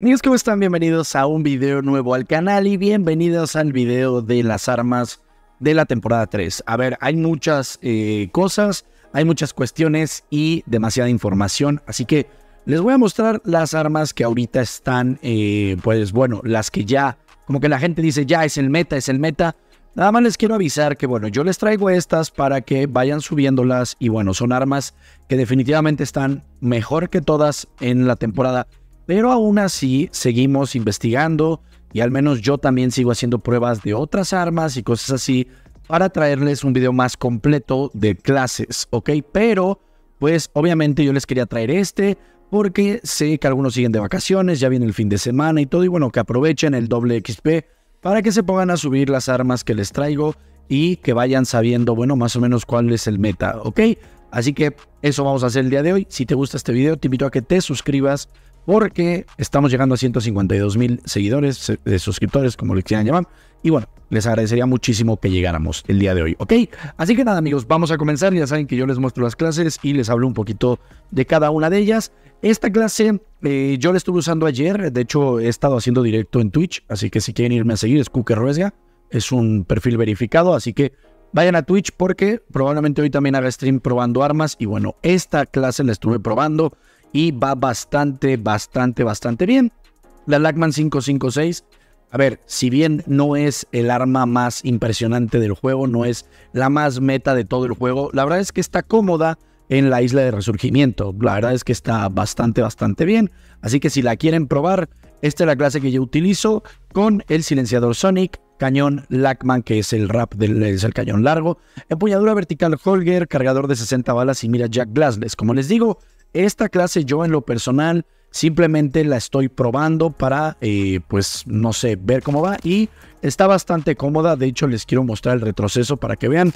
Amigos, ¿cómo están? Bienvenidos a un video nuevo al canal y bienvenidos al video de las armas de la temporada 3. A ver, hay muchas eh, cosas, hay muchas cuestiones y demasiada información, así que les voy a mostrar las armas que ahorita están, eh, pues bueno, las que ya, como que la gente dice ya es el meta, es el meta. Nada más les quiero avisar que bueno, yo les traigo estas para que vayan subiéndolas y bueno, son armas que definitivamente están mejor que todas en la temporada pero aún así seguimos investigando y al menos yo también sigo haciendo pruebas de otras armas y cosas así para traerles un video más completo de clases, ¿ok? Pero pues obviamente yo les quería traer este porque sé que algunos siguen de vacaciones, ya viene el fin de semana y todo y bueno, que aprovechen el doble XP para que se pongan a subir las armas que les traigo y que vayan sabiendo, bueno, más o menos cuál es el meta, ¿ok? Así que eso vamos a hacer el día de hoy. Si te gusta este video, te invito a que te suscribas porque estamos llegando a 152 mil seguidores, de eh, suscriptores, como le quieran llamar. Y bueno, les agradecería muchísimo que llegáramos el día de hoy, ¿ok? Así que nada, amigos, vamos a comenzar. Ya saben que yo les muestro las clases y les hablo un poquito de cada una de ellas. Esta clase eh, yo la estuve usando ayer, de hecho he estado haciendo directo en Twitch, así que si quieren irme a seguir es Ruesga, es un perfil verificado, así que vayan a Twitch porque probablemente hoy también haga stream probando armas y bueno, esta clase la estuve probando y va bastante, bastante, bastante bien. La Lackman 556, a ver, si bien no es el arma más impresionante del juego, no es la más meta de todo el juego, la verdad es que está cómoda en la isla de resurgimiento. La verdad es que está bastante, bastante bien. Así que si la quieren probar, esta es la clase que yo utilizo con el silenciador Sonic, cañón Lackman, que es el rap del cañón largo, empuñadura vertical Holger, cargador de 60 balas y mira Jack Glassless. Como les digo, esta clase yo en lo personal simplemente la estoy probando para, eh, pues, no sé, ver cómo va. Y está bastante cómoda, de hecho les quiero mostrar el retroceso para que vean.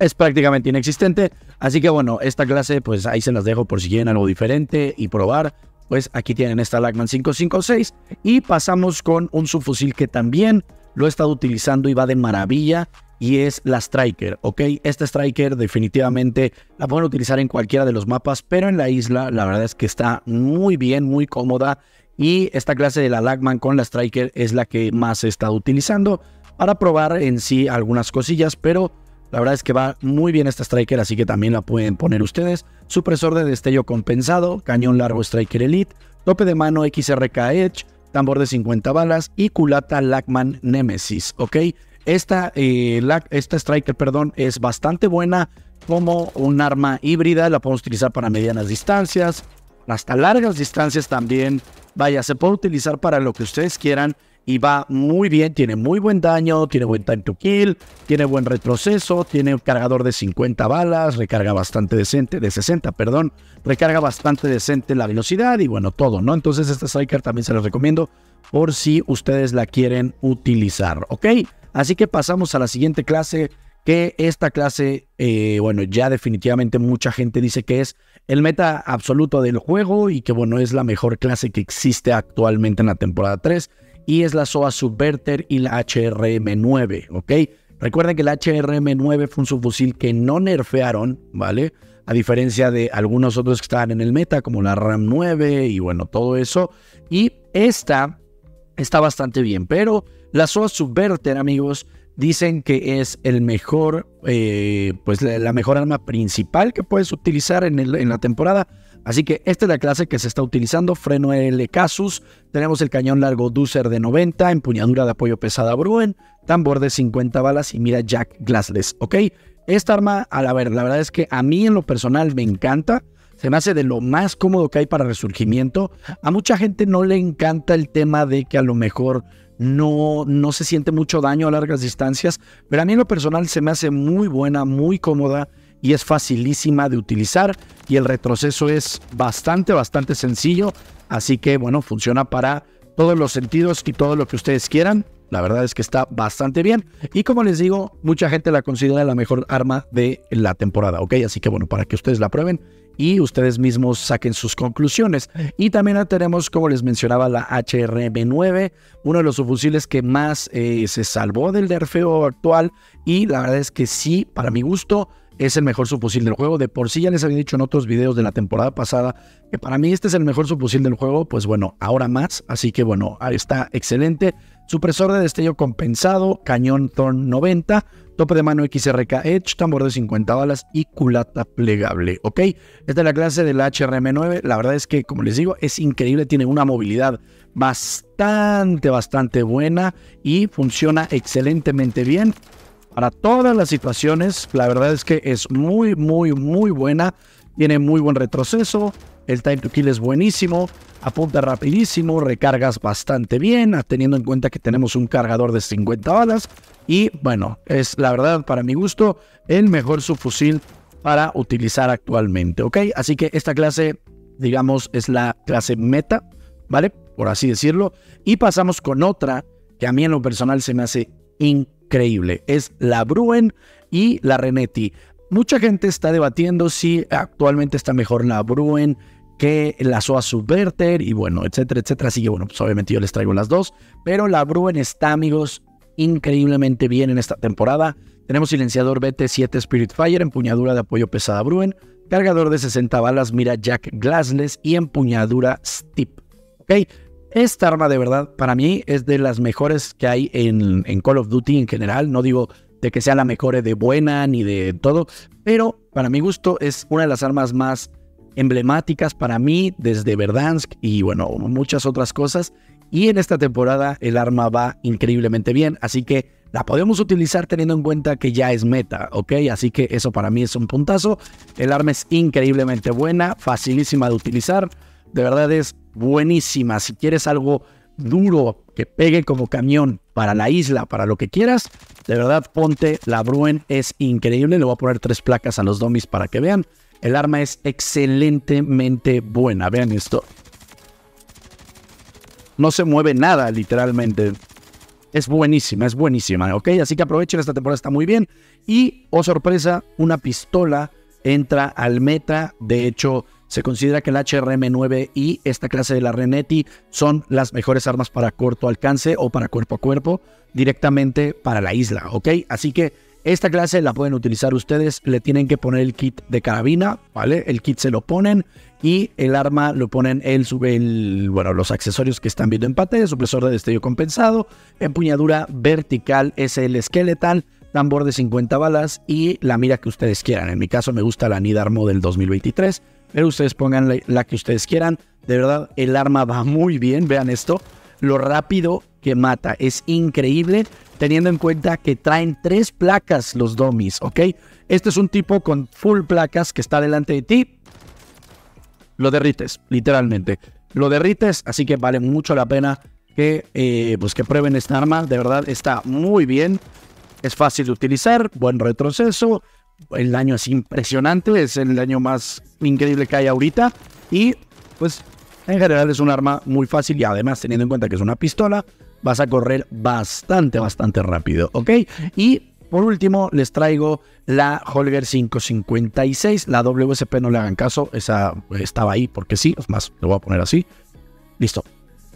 Es prácticamente inexistente, así que bueno, esta clase pues ahí se las dejo por si quieren algo diferente y probar pues aquí tienen esta Lagman 556 y pasamos con un subfusil que también lo he estado utilizando y va de maravilla y es la Striker, ¿ok? Esta Striker definitivamente la pueden utilizar en cualquiera de los mapas, pero en la isla la verdad es que está muy bien, muy cómoda y esta clase de la Lagman con la Striker es la que más he estado utilizando para probar en sí algunas cosillas, pero la verdad es que va muy bien esta Striker, así que también la pueden poner ustedes. Supresor de destello compensado, cañón largo Striker Elite, tope de mano XRK Edge, tambor de 50 balas y culata Lagman Nemesis, ¿ok? Esta, eh, esta Striker, perdón, es bastante buena como un arma híbrida, la podemos utilizar para medianas distancias, hasta largas distancias también. Vaya, se puede utilizar para lo que ustedes quieran y va muy bien, tiene muy buen daño, tiene buen time to kill, tiene buen retroceso, tiene un cargador de 50 balas, recarga bastante decente, de 60, perdón, recarga bastante decente la velocidad y bueno, todo, ¿no? Entonces esta Striker también se la recomiendo por si ustedes la quieren utilizar, ¿ok? Así que pasamos a la siguiente clase, que esta clase, eh, bueno, ya definitivamente mucha gente dice que es el meta absoluto del juego y que bueno, es la mejor clase que existe actualmente en la temporada 3 y es la SOA Subverter y la HRM9, ¿ok? Recuerden que la HRM9 fue un subfusil que no nerfearon, ¿vale? A diferencia de algunos otros que estaban en el meta, como la RAM 9 y bueno, todo eso. Y esta está bastante bien, pero la SOA Subverter, amigos, dicen que es el mejor, eh, pues la, mejor arma principal que puedes utilizar en la temporada Así que esta es la clase que se está utilizando, freno L Casus, tenemos el cañón largo Ducer de 90, empuñadura de apoyo pesada Bruen, tambor de 50 balas y mira Jack Glassless, ¿ok? Esta arma, a la ver, la verdad es que a mí en lo personal me encanta, se me hace de lo más cómodo que hay para resurgimiento. A mucha gente no le encanta el tema de que a lo mejor no, no se siente mucho daño a largas distancias, pero a mí en lo personal se me hace muy buena, muy cómoda y es facilísima de utilizar y el retroceso es bastante, bastante sencillo. Así que bueno, funciona para todos los sentidos y todo lo que ustedes quieran. La verdad es que está bastante bien. Y como les digo, mucha gente la considera la mejor arma de la temporada, ¿ok? Así que bueno, para que ustedes la prueben y ustedes mismos saquen sus conclusiones. Y también tenemos, como les mencionaba, la HRM9, uno de los subfusiles que más eh, se salvó del derfeo actual. Y la verdad es que sí, para mi gusto, es el mejor subfusil del juego. De por sí ya les había dicho en otros videos de la temporada pasada que para mí este es el mejor subfusil del juego, pues bueno, ahora más. Así que bueno, está excelente. Supresor de destello compensado, cañón Thorn 90, tope de mano XRK Edge, tambor de 50 balas y culata plegable. Ok, esta es la clase del HRM9. La verdad es que, como les digo, es increíble, tiene una movilidad bastante, bastante buena y funciona excelentemente bien para todas las situaciones. La verdad es que es muy, muy, muy buena. Tiene muy buen retroceso. El time to kill es buenísimo. Apunta rapidísimo. Recargas bastante bien. Teniendo en cuenta que tenemos un cargador de 50 balas. Y bueno, es la verdad para mi gusto el mejor subfusil para utilizar actualmente. ¿Ok? Así que esta clase, digamos, es la clase meta. ¿Vale? Por así decirlo. Y pasamos con otra que a mí en lo personal se me hace increíble. Es la Bruen y la Renetti. Mucha gente está debatiendo si actualmente está mejor la Bruen que la SOA Subverter y bueno, etcétera, etcétera. Así que bueno, pues obviamente yo les traigo las dos. Pero la Bruen está, amigos, increíblemente bien en esta temporada. Tenemos silenciador BT-7 Spirit Fire, empuñadura de apoyo pesada Bruen, cargador de 60 balas Mira Jack Glassless y empuñadura Steep. ¿Ok? Esta arma de verdad para mí es de las mejores que hay en, Call of Duty en general. No digo de que sea la mejor eh, de buena ni de todo, pero para mi gusto es una de las armas más emblemáticas para mí desde Verdansk y bueno, muchas otras cosas. Y en esta temporada el arma va increíblemente bien, así que la podemos utilizar teniendo en cuenta que ya es meta, ¿ok? Así que eso para mí es un puntazo. El arma es increíblemente buena, facilísima de utilizar. De verdad es buenísima. Si quieres algo duro que pegue como camión para la isla, para lo que quieras, de verdad ponte la Bruen, es increíble. Le voy a poner tres placas a los dummies para que vean. El arma es excelentemente buena. Vean esto. No se mueve nada, literalmente. Es buenísima, es buenísima, ¿ok? Así que aprovechen, esta temporada está muy bien. Y, oh sorpresa, una pistola entra al meta. De hecho, se considera que el HRM9 y esta clase de la Renetti son las mejores armas para corto alcance o para cuerpo a cuerpo directamente para la isla, ¿ok? Así que esta clase la pueden utilizar ustedes, le tienen que poner el kit de carabina, ¿vale? El kit se lo ponen y el arma lo ponen el, el bueno, los accesorios que están viendo en pantalla, supresor de destello compensado, empuñadura vertical es el esqueletal, tambor de 50 balas y la mira que ustedes quieran. En mi caso me gusta la Nidar del 2023, pero ustedes pongan la, que ustedes quieran. De verdad, el arma va muy bien, vean esto, lo rápido que mata, es increíble teniendo en cuenta que traen tres placas los domis, ¿ok? Este es un tipo con full placas que está delante de ti. Lo derrites, literalmente. Lo derrites, así que vale mucho la pena que, eh, pues que prueben esta arma. De verdad, está muy bien. Es fácil de utilizar, buen retroceso, el daño es impresionante, es el daño más increíble que hay ahorita y pues en general es un arma muy fácil y además teniendo en cuenta que es una pistola, vas a correr bastante, bastante rápido, ¿ok? Y por último, les traigo la Holger 556. La WSP no le hagan caso, esa estaba ahí porque sí, es más, lo voy a poner así. Listo,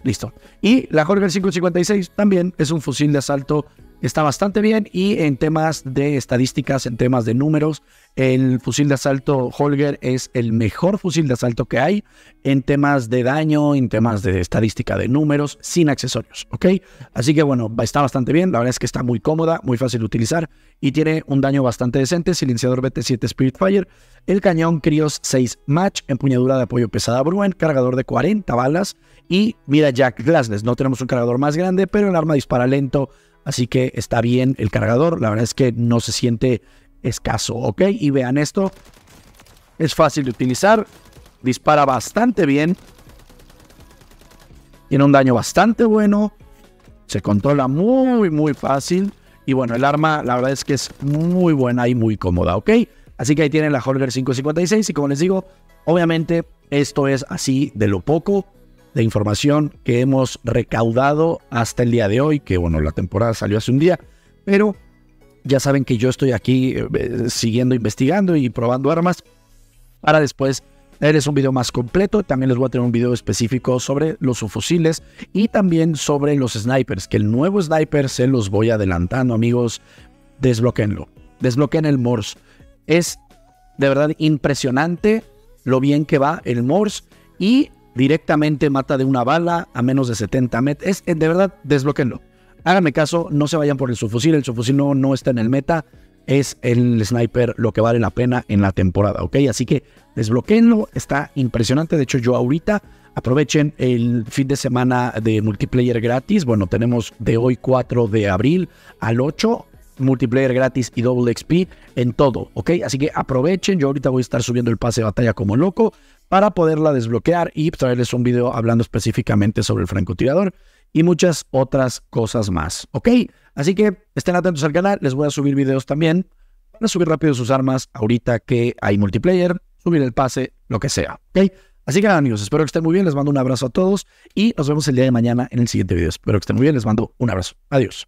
listo. Y la Holger 556 también es un fusil de asalto está bastante bien y en temas de estadísticas, en temas de números, el fusil de asalto Holger es el mejor fusil de asalto que hay en temas de daño, en temas de estadística de números, sin accesorios, ¿ok? Así que bueno, está bastante bien, la verdad es que está muy cómoda, muy fácil de utilizar y tiene un daño bastante decente, silenciador BT7 Spiritfire, el cañón Krios 6 Match, empuñadura de apoyo pesada Bruen, cargador de 40 balas y mira Jack Glassless, no tenemos un cargador más grande, pero el arma dispara lento Así que está bien el cargador. La verdad es que no se siente escaso, ¿ok? Y vean esto. Es fácil de utilizar. Dispara bastante bien. Tiene un daño bastante bueno. Se controla muy, muy fácil. Y bueno, el arma la verdad es que es muy buena y muy cómoda, ¿ok? Así que ahí tienen la Holger 556 y como les digo, obviamente esto es así de lo poco de información que hemos recaudado hasta el día de hoy, que bueno, la temporada salió hace un día, pero ya saben que yo estoy aquí eh, siguiendo investigando y probando armas para después eres un video más completo. También les voy a tener un video específico sobre los fusiles y también sobre los snipers, que el nuevo sniper se los voy adelantando, amigos. Desbloquenlo. Desbloqueen el Morse. Es de verdad impresionante lo bien que va el Morse y directamente mata de una bala a menos de 70 metros. Es, eh, de verdad, desbloquenlo. Háganme caso, no se vayan por el subfusil. El subfusil no, no está en el meta. Es el sniper lo que vale la pena en la temporada, ¿ok? Así que desbloquenlo, está impresionante. De hecho, yo ahorita aprovechen el fin de semana de multiplayer gratis. Bueno, tenemos de hoy 4 de abril al 8 multiplayer gratis y doble XP en todo, ¿ok? Así que aprovechen, yo ahorita voy a estar subiendo el pase de batalla como loco, para poderla desbloquear y traerles un video hablando específicamente sobre el francotirador y muchas otras cosas más. ¿Ok? Así que estén atentos al canal, les voy a subir videos también para subir rápido sus armas ahorita que hay multiplayer, subir el pase, lo que sea. ¿Ok? Así que amigos, espero que estén muy bien, les mando un abrazo a todos y nos vemos el día de mañana en el siguiente video. Espero que estén muy bien, les mando un abrazo. Adiós.